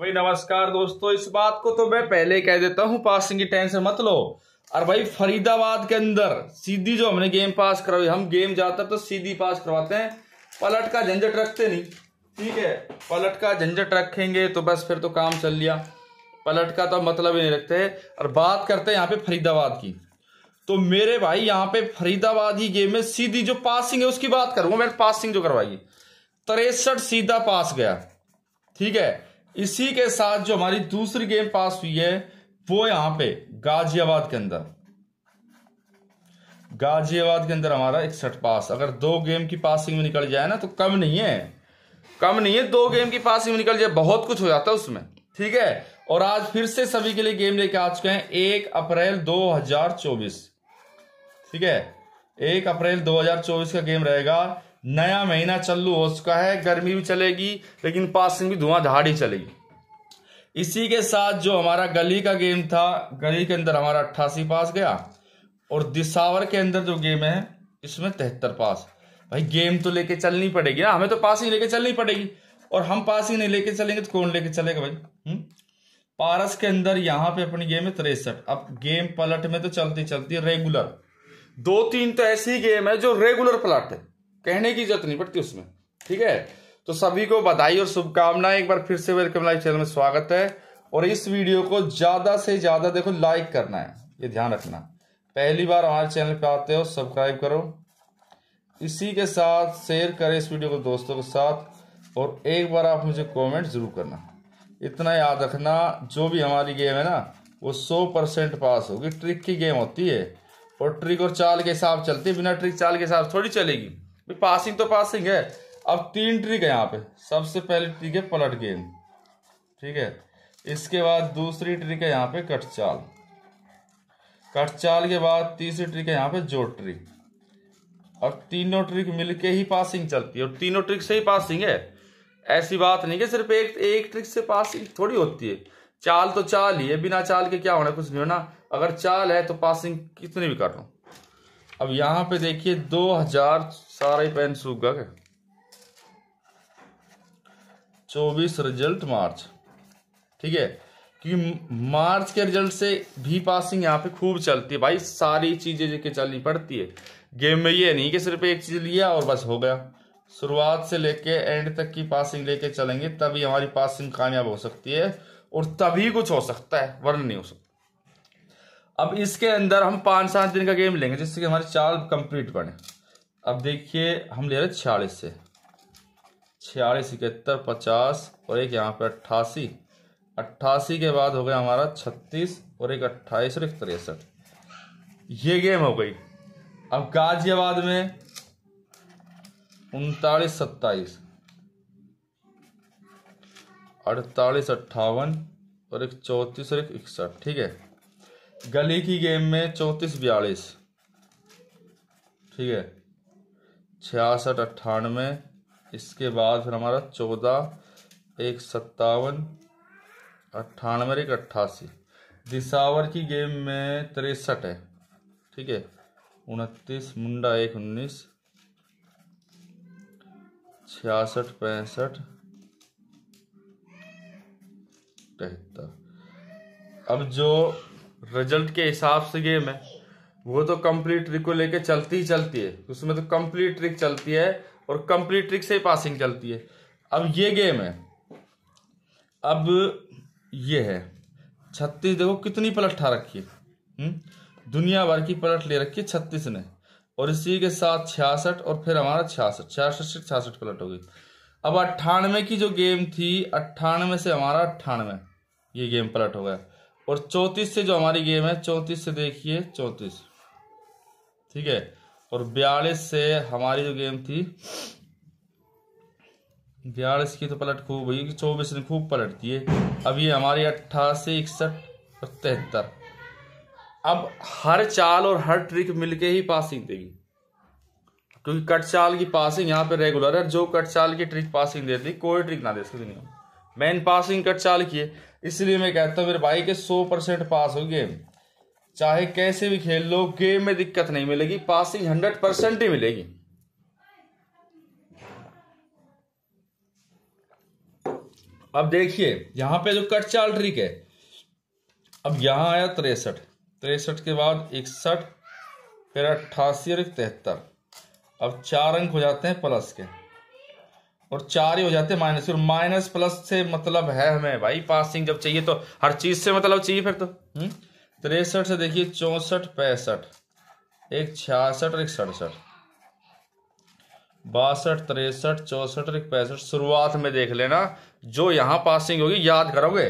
भाई नमस्कार दोस्तों इस बात को तो मैं पहले कह देता हूँ पासिंग की टेंशन मत लो और भाई फरीदाबाद के अंदर सीधी जो हमने गेम पास करवाई हम गेम जाता तो सीधी पास करवाते हैं पलट का झंझट रखते नहीं ठीक है पलट का झंझट रखेंगे तो बस फिर तो काम चल लिया पलट का तो मतलब ही नहीं रखते और बात करते हैं यहाँ पे फरीदाबाद की तो मेरे भाई यहाँ पे फरीदाबाद ही गेम में सीधी जो पासिंग है उसकी बात करूंगा मैंने पासिंग जो करवाई तिरसठ सीधा पास गया ठीक है इसी के साथ जो हमारी दूसरी गेम पास हुई है वो यहां पे गाजियाबाद के अंदर गाजियाबाद के अंदर हमारा इकसठ पास अगर दो गेम की पासिंग में निकल जाए ना तो कम नहीं है कम नहीं है दो गेम की पासिंग में निकल जाए बहुत कुछ हो जाता है उसमें ठीक है और आज फिर से सभी के लिए गेम लेके आ चुके हैं एक अप्रैल 2024 ठीक है एक अप्रैल 2024 का गेम रहेगा नया महीना चलू हो चुका है गर्मी भी चलेगी लेकिन पास में भी धुआंधार ही चलेगी इसी के साथ जो हमारा गली का गेम था गली के अंदर हमारा अट्ठासी पास गया और दिसावर के अंदर जो गेम है इसमें तिहत्तर पास भाई गेम तो लेके चलनी पड़ेगी ना हमें तो पास ही लेके चलनी पड़ेगी और हम पास ही नहीं लेके चलेंगे तो कौन लेके चलेगा भाई हम्म? पारस के अंदर यहाँ पे अपनी गेम है तिरसठ अब गेम पलट में तो चलती चलती रेगुलर दो तीन तो ऐसी गेम है जो रेगुलर पलट है कहने की जरूरत नहीं पड़ती उसमें ठीक है तो सभी को बधाई और शुभकामनाएं एक बार फिर से वेलकम लाइव चैनल में स्वागत है और इस वीडियो को ज़्यादा से ज़्यादा देखो लाइक करना है ये ध्यान रखना पहली बार हमारे चैनल पे आते हो सब्सक्राइब करो इसी के साथ शेयर करें इस वीडियो को दोस्तों के साथ और एक बार आप मुझे कमेंट ज़रूर करना इतना याद रखना जो भी हमारी गेम है ना वो सौ परसेंट पास होगी ट्रिक की गेम होती है और ट्रिक और चाल के हिसाब चलती है बिना ट्रिक चाल के हिसाब थोड़ी चलेगी भाई पासिंग तो पासिंग है अब तीन ट्रिक है यहाँ पे सबसे पहले ट्रिक है पलट गेंद ठीक है इसके बाद दूसरी ट्रिक है यहाँ पे कट चाल कट चाल के बाद तीसरी ट्रिक है यहाँ पे जोड़ ट्रिक और तीनों ट्रिक मिलके ही पासिंग चलती है और तीनों ट्रिक से ही पासिंग है ऐसी बात नहीं कि सिर्फ एक एक ट्रिक से पासिंग थोड़ी होती है चाल तो चाल ही है बिना चाल के क्या होना कुछ नहीं होना अगर चाल है तो पासिंग कितनी भी कर लो अब यहां पे देखिए दो हजार सारा पेन सूख गए चौबीस रिजल्ट मार्च ठीक है कि मार्च के रिजल्ट से भी पासिंग यहाँ पे खूब चलती है भाई सारी चीजें लेके चलनी पड़ती है गेम में ये नहीं कि सिर्फ एक चीज लिया और बस हो गया शुरुआत से लेके एंड तक की पासिंग लेके चलेंगे तभी हमारी पासिंग कामयाब हो सकती है और तभी कुछ हो सकता है वर्ण नहीं हो सकता अब इसके अंदर हम पाँच सात दिन का गेम लेंगे जिससे कि हमारे चार कंप्लीट बने अब देखिए हम ले रहे छियालीस से छियालीस इकहत्तर पचास और एक यहाँ पे अट्ठासी अट्ठासी के बाद हो गया हमारा छत्तीस और एक अट्ठाईस और एक तिरसठ ये गेम हो गई अब गाजियाबाद में उनतालीस सत्ताईस अड़तालीस अट्ठावन और एक चौंतीस और एक इकसठ ठीक है गली की गेम में चौंतीस बयालीस ठीक है छियासठ अट्ठानवे इसके बाद फिर हमारा चौदह एक सत्तावन अट्ठानवे एक अट्ठासी दिसावर की गेम में तिरसठ है ठीक है उनतीस मुंडा एक उन्नीस छियासठ पैंसठ तिहत्तर अब जो रिजल्ट के हिसाब से गेम है वो तो कंप्लीट ट्रिक को लेके चलती ही चलती है उसमें तो कंप्लीट ट्रिक चलती है और कंप्लीट ट्रिक से ही पासिंग चलती है अब ये गेम है अब ये है छत्तीस देखो कितनी पलटा रखी है हम्म? दुनिया भर की पलट ले रखी है छत्तीस ने और इसी के साथ छियासठ और फिर हमारा छियासठ छियासठ से छियासठ पलट हो गई अब अट्ठानवे की जो गेम थी अट्ठानवे से हमारा अट्ठानवे ये गेम पलट हो गया और चौंतीस से जो हमारी गेम है चौंतीस से देखिए चौंतीस ठीक है और बयालीस से हमारी जो गेम थी बयालीस की तो पलट खूब हुई चौबीस ने खूब पलटती है अब ये हमारी अट्ठासी इकसठ और तिहत्तर अब हर चाल और हर ट्रिक मिलके ही पासिंग देगी क्योंकि कट चाल की पासिंग यहाँ पे रेगुलर है जो कट चाल की ट्रिक पासिंग देती कोई ट्रिक ना दे सकती नहीं मैन पासिंग कट चाल किए इसलिए मैं कहता हूँ मेरे भाई के सौ परसेंट पास हो गए चाहे कैसे भी खेल लो गेम में दिक्कत नहीं मिलेगी पासिंग हंड्रेड परसेंट ही मिलेगी अब देखिए यहां पे जो कट चाल ट्रिक है अब यहां आया तिरसठ तिरसठ के बाद इकसठ फिर अट्ठासी और तिहत्तर अब चार अंक हो जाते हैं प्लस के और चार ही हो जाते हैं माइनस और माइनस प्लस से मतलब है हमें भाई पासिंग जब चाहिए तो हर चीज से मतलब चाहिए फिर तो हम्म? तिरसठ से देखिए चौसठ पैंसठ एक छियासठ और एक सड़सठ बासठ तिरसठ चौसठ और एक पैंसठ शुरुआत में देख लेना जो यहाँ पासिंग होगी याद करोगे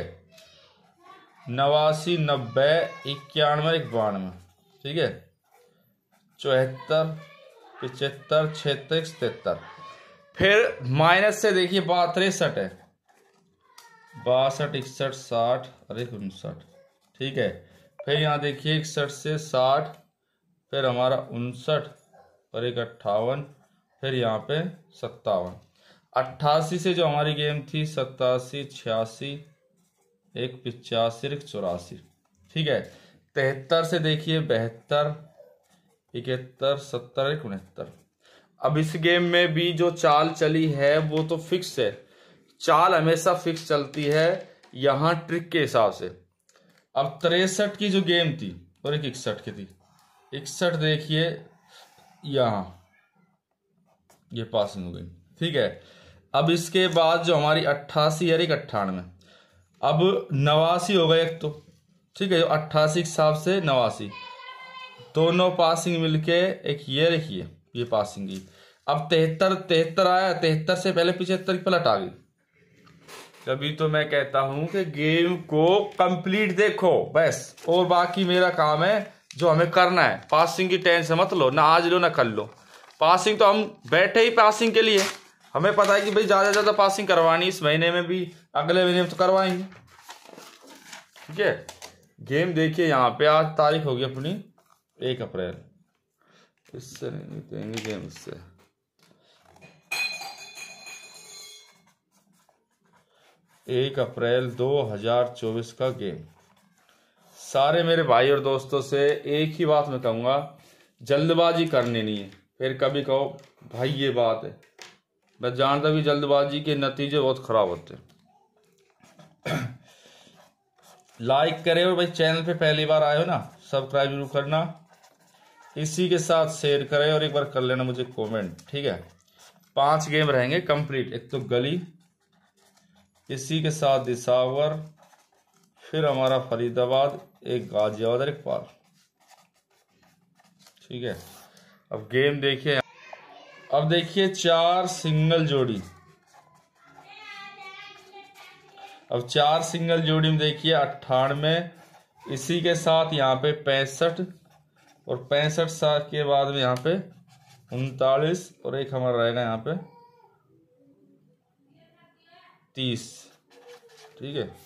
नवासी नब्बे इक्यानवे एक बानवे ठीक है चौहत्तर पिचहत्तर छिहत्तर तिहत्तर फिर माइनस से देखिए तिरसठ है बासठ इकसठ साठ अरे उनसठ ठीक है फिर यहाँ देखिए इकसठ से साठ फिर हमारा उनसठ और एक अट्ठावन फिर यहाँ पे सत्तावन अट्ठासी से जो हमारी गेम थी सतासी छियासी एक पिचासी एक चौरासी ठीक है तिहत्तर से देखिए बहत्तर इकहत्तर सत्तर एक उनहत्तर अब इस गेम में भी जो चाल चली है वो तो फिक्स है चाल हमेशा फिक्स चलती है यहाँ ट्रिक के हिसाब से अब तिरसठ की जो गेम थी और एक इकसठ की थी इकसठ देखिए यहाँ ये पासिंग हो गई ठीक है अब इसके बाद जो हमारी अट्ठासी और एक अट्ठानवे अब नवासी हो गए एक तो ठीक है जो अट्ठासी के हिसाब से नवासी दोनों पासिंग मिलके एक ये रखिए ये पासिंग गई अब तिहत्तर तिहत्तर आया तिहत्तर से पहले पिछहत्तर की पलट आ गई तभी तो मैं कहता हूं कि गेम को कंप्लीट देखो बस और बाकी मेरा काम है जो हमें करना है पासिंग की टेंशन मत लो ना आज लो ना कल लो पासिंग तो हम बैठे ही पासिंग के लिए हमें पता है कि भाई ज़्यादा से ज़्यादा पासिंग करवानी इस महीने में भी अगले महीने में तो करवाएंगे ठीक है गेम देखिए यहाँ पे आज तारीख होगी अपनी एक अप्रैल इससे नहीं देंगे गेम इससे एक अप्रैल 2024 का गेम सारे मेरे भाई और दोस्तों से एक ही बात मैं कहूँगा जल्दबाजी करनी नहीं है फिर कभी कहो भाई ये बात है मैं जानता भी जल्दबाजी के नतीजे बहुत ख़राब होते हैं लाइक करें और भाई चैनल पे पहली बार आए हो ना सब्सक्राइब जरूर करना इसी के साथ शेयर करें और एक बार कर लेना मुझे कमेंट ठीक है पांच गेम रहेंगे कंप्लीट एक तो गली इसी के साथ दिसावर फिर हमारा फरीदाबाद एक गाजियाबाद और एक पार ठीक है अब गेम देखिए अब देखिए चार सिंगल जोड़ी अब चार सिंगल जोड़ी में देखिए अट्ठानवे इसी के साथ यहाँ पे पैंसठ और पैंसठ साल के बाद में यहाँ पे उनतालीस और एक हमारा रहेगा यहाँ पे तीस ठीक है